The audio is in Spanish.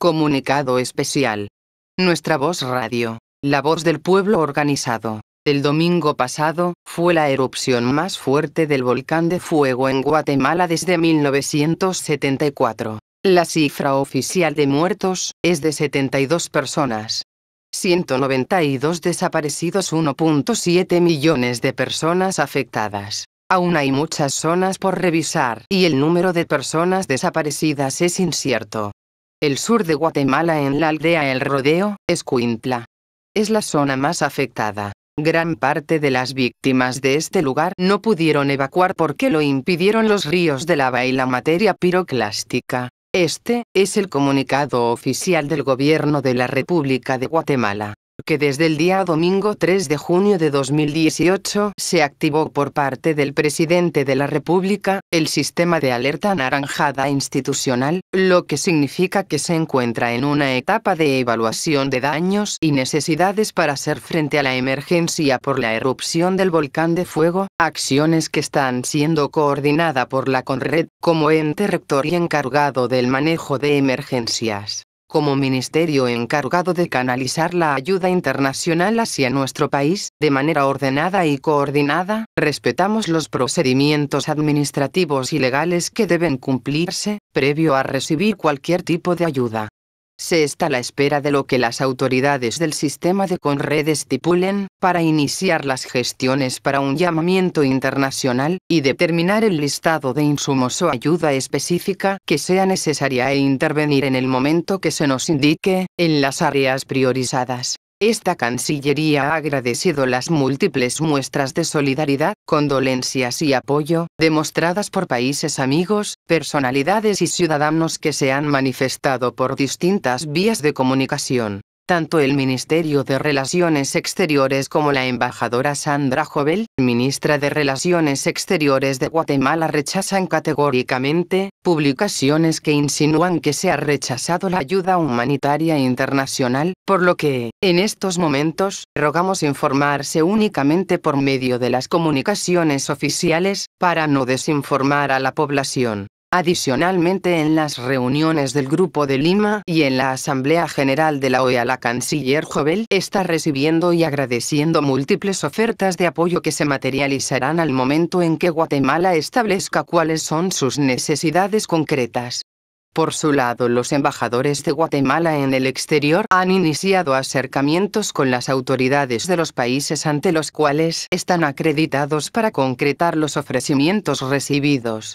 Comunicado especial. Nuestra voz radio, la voz del pueblo organizado. El domingo pasado, fue la erupción más fuerte del volcán de fuego en Guatemala desde 1974. La cifra oficial de muertos es de 72 personas. 192 desaparecidos 1.7 millones de personas afectadas. Aún hay muchas zonas por revisar y el número de personas desaparecidas es incierto el sur de Guatemala en la aldea El Rodeo, Escuintla. Es la zona más afectada. Gran parte de las víctimas de este lugar no pudieron evacuar porque lo impidieron los ríos de lava y la materia piroclástica. Este es el comunicado oficial del Gobierno de la República de Guatemala que desde el día domingo 3 de junio de 2018 se activó por parte del presidente de la República el sistema de alerta anaranjada institucional, lo que significa que se encuentra en una etapa de evaluación de daños y necesidades para hacer frente a la emergencia por la erupción del volcán de fuego, acciones que están siendo coordinadas por la CONRED como ente rector y encargado del manejo de emergencias como ministerio encargado de canalizar la ayuda internacional hacia nuestro país, de manera ordenada y coordinada, respetamos los procedimientos administrativos y legales que deben cumplirse, previo a recibir cualquier tipo de ayuda. Se está a la espera de lo que las autoridades del sistema de Conred estipulen, para iniciar las gestiones para un llamamiento internacional, y determinar el listado de insumos o ayuda específica que sea necesaria e intervenir en el momento que se nos indique, en las áreas priorizadas. Esta Cancillería ha agradecido las múltiples muestras de solidaridad, condolencias y apoyo, demostradas por países amigos, personalidades y ciudadanos que se han manifestado por distintas vías de comunicación. Tanto el Ministerio de Relaciones Exteriores como la embajadora Sandra Jovel, ministra de Relaciones Exteriores de Guatemala, rechazan categóricamente publicaciones que insinúan que se ha rechazado la ayuda humanitaria internacional, por lo que, en estos momentos, rogamos informarse únicamente por medio de las comunicaciones oficiales, para no desinformar a la población. Adicionalmente en las reuniones del Grupo de Lima y en la Asamblea General de la OEA la canciller Jovel está recibiendo y agradeciendo múltiples ofertas de apoyo que se materializarán al momento en que Guatemala establezca cuáles son sus necesidades concretas. Por su lado, los embajadores de Guatemala en el exterior han iniciado acercamientos con las autoridades de los países ante los cuales están acreditados para concretar los ofrecimientos recibidos.